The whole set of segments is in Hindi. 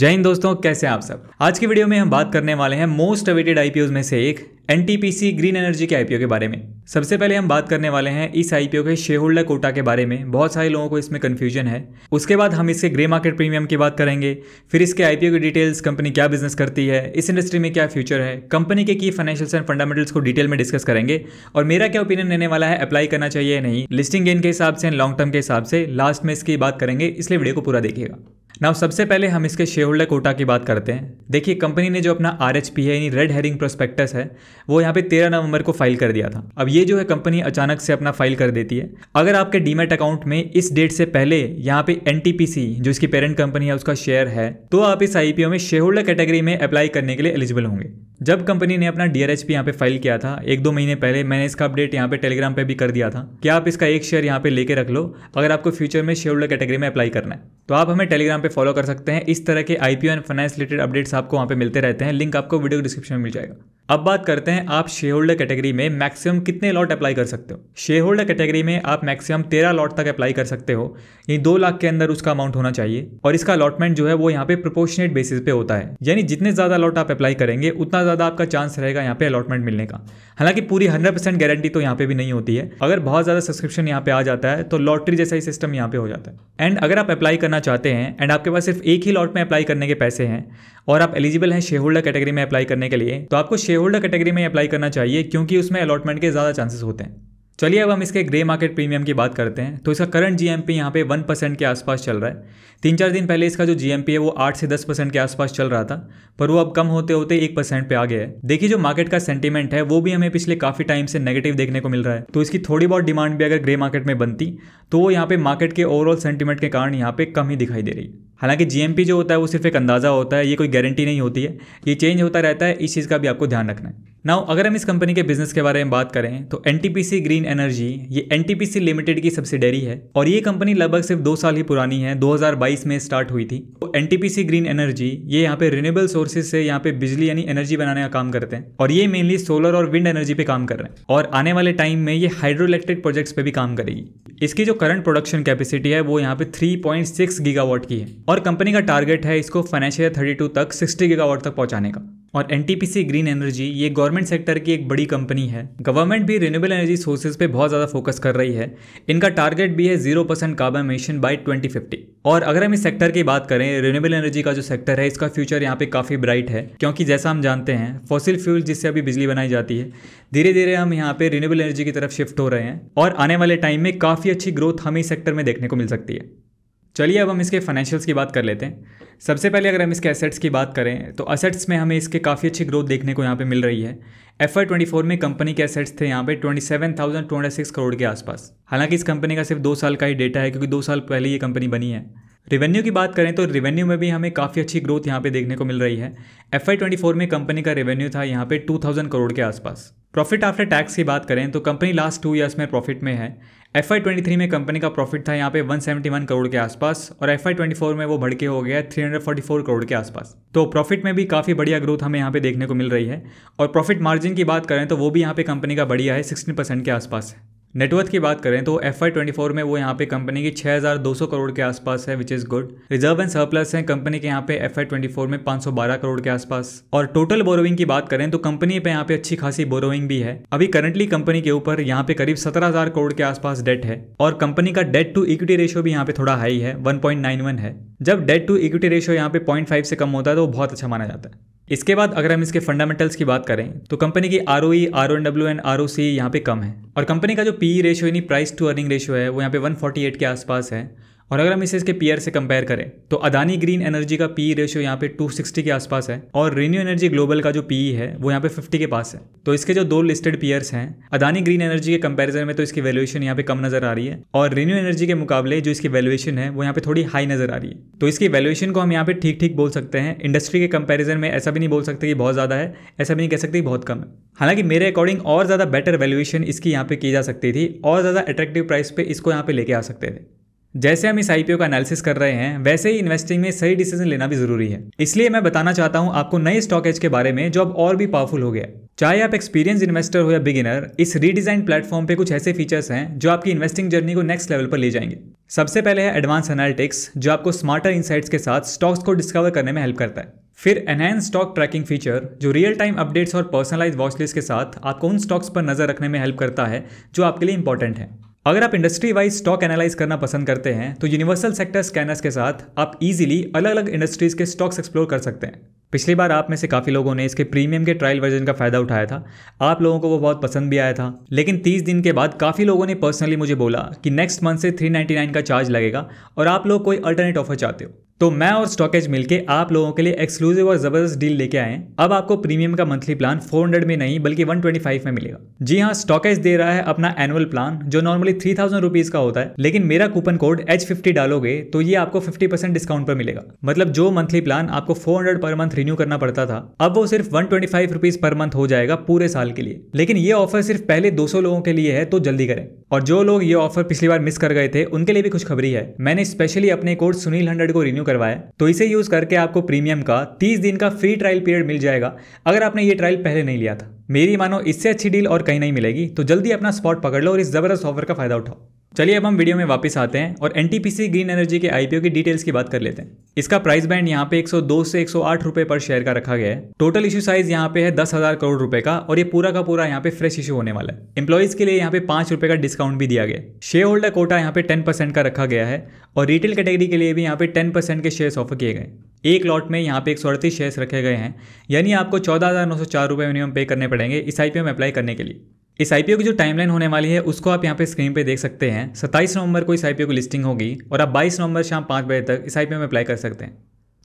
जय हिंद दोस्तों कैसे हैं आप सब आज की वीडियो में हम बात करने वाले हैं मोस्ट अवेटेड आईपीओ में से एक एनटीपीसी ग्रीन एनर्जी के आईपीओ के बारे में सबसे पहले हम बात करने वाले हैं इस आईपीओ के शेयर होल्डर कोटा के बारे में बहुत सारे लोगों को इसमें कन्फ्यूजन है उसके बाद हम इसके ग्रे मार्केट प्रीमियम की बात करेंगे फिर इसके आईपीओ की डिटेल्स कंपनी क्या बिजनेस करती है इस इंडस्ट्री में क्या फ्यूचर है कंपनी के की फाइनेंशियल्स एंड फंडामेंटल्स को डिटेल में डिस्कस करेंगे और मेरा क्या ओपिनियन रहने वाला है अप्लाई करना चाहिए नहीं लिस्टिंग गेन के हिसाब से लॉन्ग टर्म के हिसाब से लास्ट में इसकी बात करेंगे इसलिए वीडियो को पूरा देखिएगा नाउ सबसे पहले हम इसके शेयर होल्डर कोटा की बात करते हैं देखिए कंपनी ने जो अपना आर एच पी है यानी रेड हेरिंग प्रोस्पेक्टस है वो यहाँ पे तेरह नवंबर को फाइल कर दिया था अब ये जो है कंपनी अचानक से अपना फाइल कर देती है अगर आपके डीमेट अकाउंट में इस डेट से पहले यहाँ पे एन जो इसकी पेरेंट कंपनी है उसका शेयर है तो आप इस आई में शेयर होल्डर कैटेगरी में अप्लाई करने के लिए एलिजिबल होंगे जब कंपनी ने अपना डी आर एच यहाँ पे फाइल किया था एक दो महीने पहले मैंने इसका अपडेट यहाँ पे टेलीग्राम पे भी कर दिया था कि आप इसका एक शेयर यहाँ पे लेके रख लो अगर आपको फ्यूचर में शेयर होल्डर कैटेगरी में अप्लाई करना है तो आप हमें टेलीग्राम पे फॉलो कर सकते हैं इस तरह के IPO and finance related updates आपको वहाँ पे मिलते रहते हैं लिंक आपको वीडियो डिस्क्रिप्शन में मिल जाएगा अब बात करते हैं आप शेयर होल्डर कैटेगरी में मैक्सिमम कितने लॉट अप्लाई कर सकते हो शेयर होल्डर कैटेगरी में आप मैक्सिमम तेरह लॉट तक अप्लाई कर सकते हो यानी दो लाख के अंदर उसका अमाउंट होना चाहिए और इसका अलॉटमेंट जो है वो यहाँ पे प्रोपोर्शनेट बेसिस पे होता है यानी जितने ज़्यादा लॉट आप अप्लाई करेंगे उतना ज़्यादा आपका चांस रहेगा यहाँ पे अलॉटमेंट मिलने का हालांकि पूरी हंड्रेड गारंटी तो यहाँ पे भी नहीं होती है अगर बहुत ज़्यादा सब्सक्रिप्शन यहाँ पे आ जाता है तो लॉटरी जैसा ही सिस्टम यहाँ पे हो जाता है एंड अगर आप अप्लाई करना चाहते हैं एंड आपके पास सिर्फ एक ही लॉट में अप्लाई करने के पैसे हैं और आप एलिजिबल हैं शेयर होल्डर कैटेगरी में अप्लाई करने के लिए तो आपको शेयर होल्डर कैटेगरी में अप्लाई करना चाहिए क्योंकि उसमें अलॉटमेंट के ज़्यादा चांसेस होते हैं चलिए अब हम इसके ग्रे मार्केट प्रीमियम की बात करते हैं तो इसका करंट जी एम पी यहाँ पे वन परसेंट के आसपास चल रहा है तीन चार दिन पहले इसका जो जी एम पी है वो आठ से दस परसेंट के आसपास चल रहा था पर वो अब कम होते होते एक परसेंट पे आ गया है देखिए जो मार्केट का सेंटीमेंट है वो भी हमें पिछले काफ़ी टाइम से नेगेटिव देखने को मिल रहा है तो इसकी थोड़ी बहुत डिमांड भी अगर ग्रे मार्केट में बनती तो वो यहाँ पे मार्केट के ओवरऑल सेंटीमेंट के कारण यहाँ पे कम ही दिखाई दे रही है हालांकि जीएमपी जो होता है वो सिर्फ एक अंदाज़ा होता है ये कोई गारंटी नहीं होती है ये चेंज होता रहता है इस चीज़ का भी आपको ध्यान रखना है नाउ अगर हम इस कंपनी के बिजनेस के बारे में बात करें तो एन ग्रीन एनर्जी ये एन लिमिटेड की सब्सिडरी है और ये कंपनी लगभग सिर्फ दो साल ही पुरानी है 2022 में स्टार्ट हुई थी तो एन ग्रीन एनर्जी ये यहाँ पे रिन्यूएबल सोर्सेज से यहाँ पे बिजली यानी एनर्जी बनाने का काम करते हैं और ये मेनली सोलर और विंड एनर्जी पे काम कर रहे हैं और आने वाले टाइम में ये हाइड्रो इलेक्ट्रिक प्रोजेक्ट्स पे भी काम करेगी इसकी जो करंट प्रोडक्शन कैपेसिटी है वो यहाँ पे 3.6 गीगावाट की है और कंपनी का टारगेट है इसको फाइनेंशियल टू तक सिक्सटी गीगावाट तक पहुंचाने का और एनटीपीसी ग्रीन एनर्जी ये गवर्नमेंट सेक्टर की एक बड़ी कंपनी है गवर्नमेंट भी रिन्यूएबल एनर्जी सोर्सेज पे बहुत ज़्यादा फोकस कर रही है इनका टारगेट भी है zero percent carbon emission by fifty और अगर हम इस सेक्टर की बात करें रिन्यूएबल एनर्जी का जो सेक्टर है इसका फ्यूचर यहाँ पे काफ़ी ब्राइट है क्योंकि जैसा हम जानते हैं फॉसिल फ्यूल जिससे अभी बिजली बनाई जाती है धीरे धीरे हम यहाँ पे रिन्यूएबल एनर्जी की तरफ शिफ्ट हो रहे हैं और आने वाले टाइम में काफ़ी अच्छी ग्रोथ हमें इस सेक्टर में देखने को मिल सकती है चलिए अब हम इसके फाइनेंशियल्स की बात कर लेते हैं सबसे पहले अगर हम इसके एसेट्स की बात करें तो असेट्स में हमें इसके काफ़ी अच्छी ग्रोथ देखने को यहाँ पे मिल रही है एफ आई ट्वेंटी फोर में कंपनी के एसेट्स थे यहाँ पे twenty seven thousand two hundred six crore के आसपास हालांकि इस कंपनी का सिर्फ दो साल का ही डेटा है क्योंकि दो साल पहले ये कंपनी बनी है रेवेन्यू की बात करें तो रेवेन्यू में भी हमें काफ़ी अच्छी ग्रोथ यहाँ पे देखने को मिल रही है एफ आई ट्वेंटी फोर में कंपनी का रेवेन्यू था यहाँ पे टू थाउजेंड करोड़ के आसपास प्रॉफिट आफ्टर टैक्स की बात करें तो कंपनी लास्ट टू ईयर्स में प्रॉफिट में है एफ आई ट्वेंटी थ्री में कंपनी का प्रॉफिट था यहाँ पे वन करोड़ के आसपास और एफ आई ट्वेंटी फोर में वो बढ़ के हो गया three hundred forty four crore के आसपास तो प्रॉफिट में भी काफ़ी बढ़िया ग्रोथ हमें यहाँ पे देखने को मिल रही है और प्रॉफिट मार्जिन की बात करें तो वो भी यहाँ पे कंपनी का बढ़िया है सिक्सटीन परसेंट के आसपास है नेटवर्थ की बात करें तो एफ आई में वो यहाँ पे कंपनी की 6,200 करोड़ के आसपास है which is good reserve and surplus है कंपनी के यहाँ पे एफ आई में 512 करोड़ के आसपास और टोटल बोरोइंग की बात करें तो कंपनी पे यहाँ पे अच्छी खासी बोरोइंग भी है अभी करंटली कंपनी के ऊपर यहाँ पे करीब 17,000 करोड़ के आसपास डेट है और कंपनी का डेट टू इक्विटी रेशियो भी यहाँ पे थोड़ा हाई है वन है जब डेट टू इक्विटी रेशियो यहाँ पे पॉइंट से कम होता है तो बहुत अच्छा माना जाता है इसके बाद अगर हम इसके फंडामेंटल्स की बात करें तो कंपनी की R O E R O W and R O C यहाँ पे कम है और कंपनी का जो पी रेशो e यानी प्राइस टू अर्निंग रेशो है वो यहाँ पे 148 के आसपास है और अगर हम इसे इसके पीयर से कंपेयर करें तो अदानी ग्रीन एनर्जी का पी रेशियो e यहाँ पे 260 के आसपास है और रिन्यू एनर्जी ग्लोबल का जो पी e है वो यहाँ पे 50 के पास है तो इसके जो दो लिस्टेड पीयर्स हैं अदानी ग्रीन एनर्जी के कंपैरिजन में तो इसकी वैल्यूएशन यहाँ पे कम नजर आ रही है और रिन्यू एनर्जी के मुकाबले जो इसकी वैल्यूएशन है वो यहाँ पे थोड़ी हाई नजर आ रही है तो इसकी वैल्यूएशन को हम यहाँ पे ठीक ठीक बोल सकते हैं इंडस्ट्री के कंपेरिजन में ऐसा भी नहीं बोल सकते कि बहुत ज़्यादा है ऐसा भी नहीं कह सकते कि बहुत कम है हालांकि मेरे अकॉर्डिंग और ज़्यादा बेटर वैल्यूएशन इसकी यहाँ पे की जा सकती थी और ज़्यादा अट्रैक्टिव प्राइस पे इसको यहाँ पे लेके आ सकते थे जैसे हम इस आईपीओ का एनालिसिस कर रहे हैं वैसे ही इन्वेस्टिंग में सही डिसीजन लेना भी जरूरी है इसलिए मैं बताना चाहता हूं आपको नए स्टॉकेज के बारे में जो अब और भी पावरफुल हो गया चाहे आप एक्सपीरियंस इन्वेस्टर हो या बिगिनर इस रीडिजाइन प्लेटफॉर्म पे कुछ ऐसे फीचर्स हैं जो आपकी इन्वेस्टिंग जर्नी को नेक्स्ट लेवल पर ले जाएंगे सबसे पहले है एडवांस एनालिटिक्स जो आपको स्मार्टर इंसाइट्स के साथ स्टॉक्स को डिस्कवर करने में हेल्प करता है फिर एनहेंस स्टॉक ट्रैकिंग फीचर जो रियल टाइम अपडेट्स और पर्सनलाइज वॉचलिस्ट के साथ आपको उन स्टॉक्स पर नजर रखने में हेल्प करता है जो आपके लिए इंपॉर्टेंट है अगर आप इंडस्ट्री वाइज स्टॉक एनालाइज करना पसंद करते हैं तो यूनिवर्सल सेक्टर स्कैनर्स के साथ आप इजीली अलग अलग इंडस्ट्रीज के स्टॉक्स एक्सप्लोर कर सकते हैं पिछली बार आप में से काफ़ी लोगों ने इसके प्रीमियम के ट्रायल वर्जन का फ़ायदा उठाया था आप लोगों को वो बहुत पसंद भी आया था लेकिन 30 दिन के बाद काफ़ी लोगों ने पर्सनली मुझे बोला कि नेक्स्ट मंथ से 399 का चार्ज लगेगा और आप लोग कोई अल्टरनेट ऑफर चाहते हो तो मैं और स्टॉकेज मिलके आप लोगों के लिए एक्सक्लूसिव और ज़बरदस्त डील लेके आए हैं अब आपको प्रीमियम का मंथली प्लान 400 में नहीं बल्कि 125 में मिलेगा जी हाँ स्टॉकेज दे रहा है अपना एनुअल प्लान जो नॉर्मली थ्री थाउजेंड रुपीज़ का होता है लेकिन मेरा कूपन कोड एच फिफ्टी डालोगे तो ये आपको फिफ्टी परसेंट डिस्काउंट पर मिलेगा मतलब जो मंथली प्लान आपको four hundred per month continue करना पड़ता था अब वो सिर्फ वन ट्वेंटी पर मंथ हो जाएगा पूरे साल के लिए लेकिन ये ऑफर सिर्फ पहले 200 लोगों के लिए है तो जल्दी करें और जो लोग ये ऑफर पिछली बार मिस कर गए थे उनके लिए भी कुछ खबरी है मैंने स्पेशली अपने कोर्स सुनील हंड्रेड को रिन्यू करवाया तो इसे यूज करके आपको प्रीमियम का तीस दिन का फ्री ट्रायल पीरियड मिल जाएगा अगर आपने ये ट्रायल पहले नहीं लिया था मेरी मानो इससे अच्छी डील और कहीं नहीं मिलेगी तो जल्दी अपना स्पॉट पकड़ लो और इस जबरदस्त ऑफर का फायदा उठाओ चलिए अब हम वीडियो में वापस आते हैं और एन ग्रीन एनर्जी के आईपीओ की डिटेल्स की बात कर लेते हैं इसका प्राइस बैंड यहाँ पे 102 से 108 रुपए पर शेयर का रखा गया है टोटल इशू साइज यहाँ पे है दस हजार करोड़ रुपए का और ये पूरा का पूरा यहाँ पे फ्रेश इशू होने वाला है एम्प्लॉयज़ के लिए यहाँ पे पांच रुपए का डिस्काउंट भी दिया गया शेयर होल्डर कोटा यहाँ पे टेन परसेंट का रखा गया है और रिटेल कैटेगरी के लिए भी यहाँ पे टेन परसेंट के शेयर ऑफर किए गए एक लॉट में यहाँ पे एक सौ अड़तीस शेयर्स रखे गए हैं यानी आपको चौदह हज़ार नौ सौ चार रुपये मिनिमम पे करने पड़ेंगे इस आईपीओ में अप्लाई करने के लिए इस आईपीओ की जो टाइमलाइन होने वाली है उसको आप यहाँ पे स्क्रीन पे देख सकते हैं 27 नवंबर को इस आईपीओ की लिस्टिंग होगी और आप 22 नवंबर शाम पाँच बजे तक इस आईपीओ में अप्लाई कर सकते हैं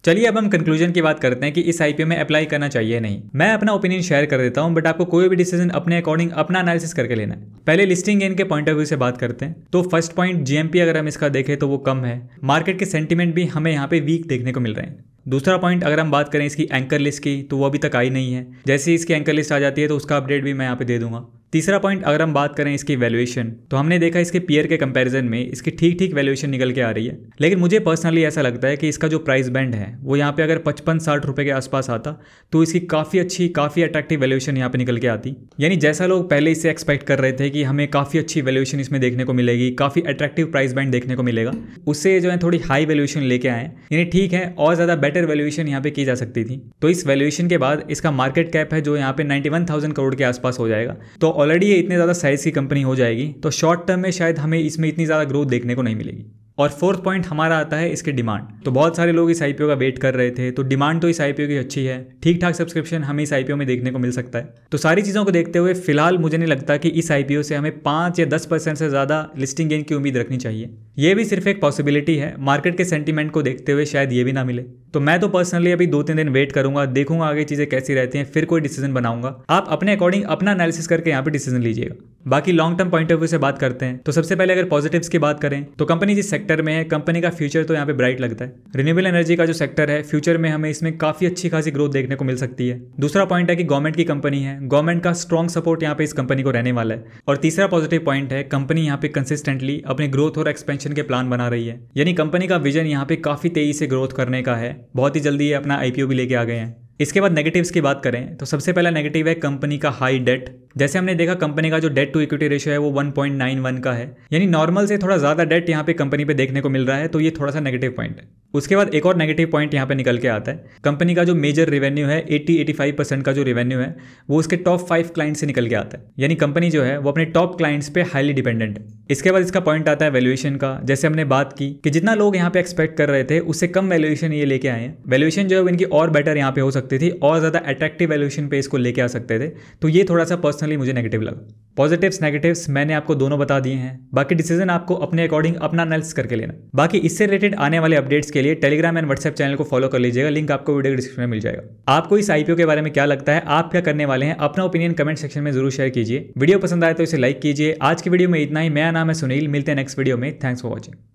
चलिए अब हम कंक्लूजन की बात करते हैं कि इस आईपीओ में अप्लाई करना चाहिए नहीं मैं अपना ओपिनियन शेयर कर देता हूं बट आपको कोई भी डिसीजन अपने अकॉर्डिंग अपना एनालिसिस करके लेना है पहले लिस्टिंग गेन के पॉइंट ऑफ व्यू से बात करते हैं तो फर्स्ट पॉइंट जीएमपी अगर हम इसका देखें तो वो कम है मार्केट के सेंटिमेंट भी हमें यहाँ पे वीक देखने को मिल रहे हैं दूसरा पॉइंट अगर हम बात करें इसकी एंकर लिस्ट की तो वो अभी तक आई नहीं है जैसे ही इसकी एंकर लिस्ट आ जाती है तो उसका अपडेट भी मैं यहाँ पे दे दूंगा तीसरा पॉइंट अगर हम बात करें इसकी वैल्यूएशन तो हमने देखा इसके पीयर के कंपैरिजन में इसकी ठीक ठीक वैल्यूएशन निकल के आ रही है लेकिन मुझे पर्सनली ऐसा लगता है कि इसका जो प्राइस बैंड है वो यहाँ पे अगर पचपन साठ रुपये के आसपास आता तो इसकी काफ़ी अच्छी काफ़ी अट्रैक्टिव वैल्यूएशन यहाँ पर निकल के आती यानी जैसा लोग पहले इससे एक्सपेक्ट कर रहे थे कि हमें काफ़ी अच्छी वैल्यूएशन इसमें देखने को मिलेगी काफ़ी अट्रैक्टिव प्राइस बैंड देखने को मिलेगा उससे जो है थोड़ी हाई वैल्यूएशन लेके आए यानी ठीक है और ज़्यादा बेटर वैल्यूएशन यहाँ पर की जा सकती थी तो इस वैल्यूएशन के बाद इसका मार्केट कैप है जो यहाँ पे नाइन्टी करोड़ के आसपास हो जाएगा तो ऑलरेडी ये इतने ज़्यादा साइज़ की कंपनी हो जाएगी तो शॉर्ट टर्म में शायद हमें इसमें इतनी ज़्यादा ग्रोथ देखने को नहीं मिलेगी और फोर्थ पॉइंट हमारा आता है इसके डिमांड तो बहुत सारे लोग इस आईपीओ का वेट कर रहे थे तो डिमांड तो इस आईपीओ की अच्छी है ठीक ठाक सब्सक्रिप्शन हमें इस आईपीओ में देखने को मिल सकता है तो सारी चीज़ों को देखते हुए फिलहाल मुझे नहीं लगता कि इस आईपीओ से हमें पाँच या दस परसेंट से ज़्यादा लिस्टिंग गेन की उम्मीद रखनी चाहिए ये भी सिर्फ एक पॉसिबिलिटी है मार्केट के सेंटिमेंट को देखते हुए शायद ये भी ना मिले तो मैं तो पर्सनली अभी दो तीन दिन वेट करूंगा देखूंगा आगे चीज़ें कैसी रहती हैं फिर कोई डिसीजन बनाऊंगा आप अपने अकॉर्डिंग अपना एनालिसिस करके यहाँ पे डिसीजन लीजिएगा बाकी long term point of view से बात करते हैं तो सबसे पहले अगर पॉजिटिव्स की बात करें तो कंपनी जिस सेक्टर में है कंपनी का फ्यूचर तो यहाँ पे ब्राइट लगता है रिन्यूएबल एनर्जी का जो सेक्टर है फ्यूचर में हमें इसमें काफी अच्छी खासी ग्रोथ देखने को मिल सकती है दूसरा पॉइंट है कि गवर्नमेंट की कंपनी है गवर्नमेंट का स्ट्रॉन्ग सपोर्ट यहाँ पे इस कंपनी को रहने वाला है और तीसरा पॉजिटिव पॉइंट है कंपनी यहाँ पे कंसिस्टेंटली अपने ग्रोथ और एक्सपेंशन के प्लान बना रही है यानी कंपनी का विजन यहाँ पे काफी तेजी से ग्रोथ करने का है बहुत ही जल्दी ये अपना आईपीओ भी लेके आ गए हैं इसके बाद नेगेटिव्स की बात करें तो सबसे पहला नेगेटिव है कंपनी का हाई डेट जैसे हमने देखा कंपनी का जो डेट टू इक्विटी रेशियो है वो 1.91 का है यानी नॉर्मल से थोड़ा ज़्यादा डेट यहाँ पे कंपनी पे देखने को मिल रहा है तो ये थोड़ा सा नेगेटिव पॉइंट है उसके बाद एक और नेगेटिव पॉइंट यहाँ पे निकल के आता है कंपनी का जो मेजर रेवेन्यू है 80-85 परसेंट का जो रेवेन्यू है वो उसके टॉप फाइव क्लाइंट से निकल के आता है यानी कंपनी जो है वो अपने टॉप क्लाइंट्स पे हाईली डिपेंडेंट है इसके बाद इसका पॉइंट आता है वैल्यूएशन का जैसे हमने बात की कि जितना लोग यहाँ पे एक्सपेक्ट कर रहे थे उससे कम वैल्यूएशन ये लेके आए हैं वैल्यूएशन जो है इनकी और बेटर यहाँ पे हो सकती थी और ज़्यादा अट्रैक्टिव वैल्यूएशन पे इसको लेके आ सकते थे तो ये थोड़ा सा पर्सनल पर्सनली मुझे नेगेटिव लगा पॉजिटिव्स नेगेटिव्स मैंने आपको दोनों बता दिए हैं बाकी डिसीजन आपको अपने अकॉर्डिंग अपना एनालिसिस करके लेना बाकी इससे रिलेटेड आने वाले अपडेट्स के लिए टेलीग्राम एंड व्हाट्सएप चैनल को फॉलो कर लीजिएगा लिंक आपको वीडियो डिस्क्रिप्शन में मिल जाएगा आपको इस आईपीओ के बारे में क्या लगता है आप क्या करने वाले हैं अपना ओपिनियन कमेंट सेक्शन में जरूर शेयर कीजिए वीडियो पसंद आए तो इसे लाइक कीजिए आज की वीडियो में इतना ही मेरा नाम है सुनील मिलते हैं नेक्स्ट वीडियो में थैंक्स फॉर वॉचिंग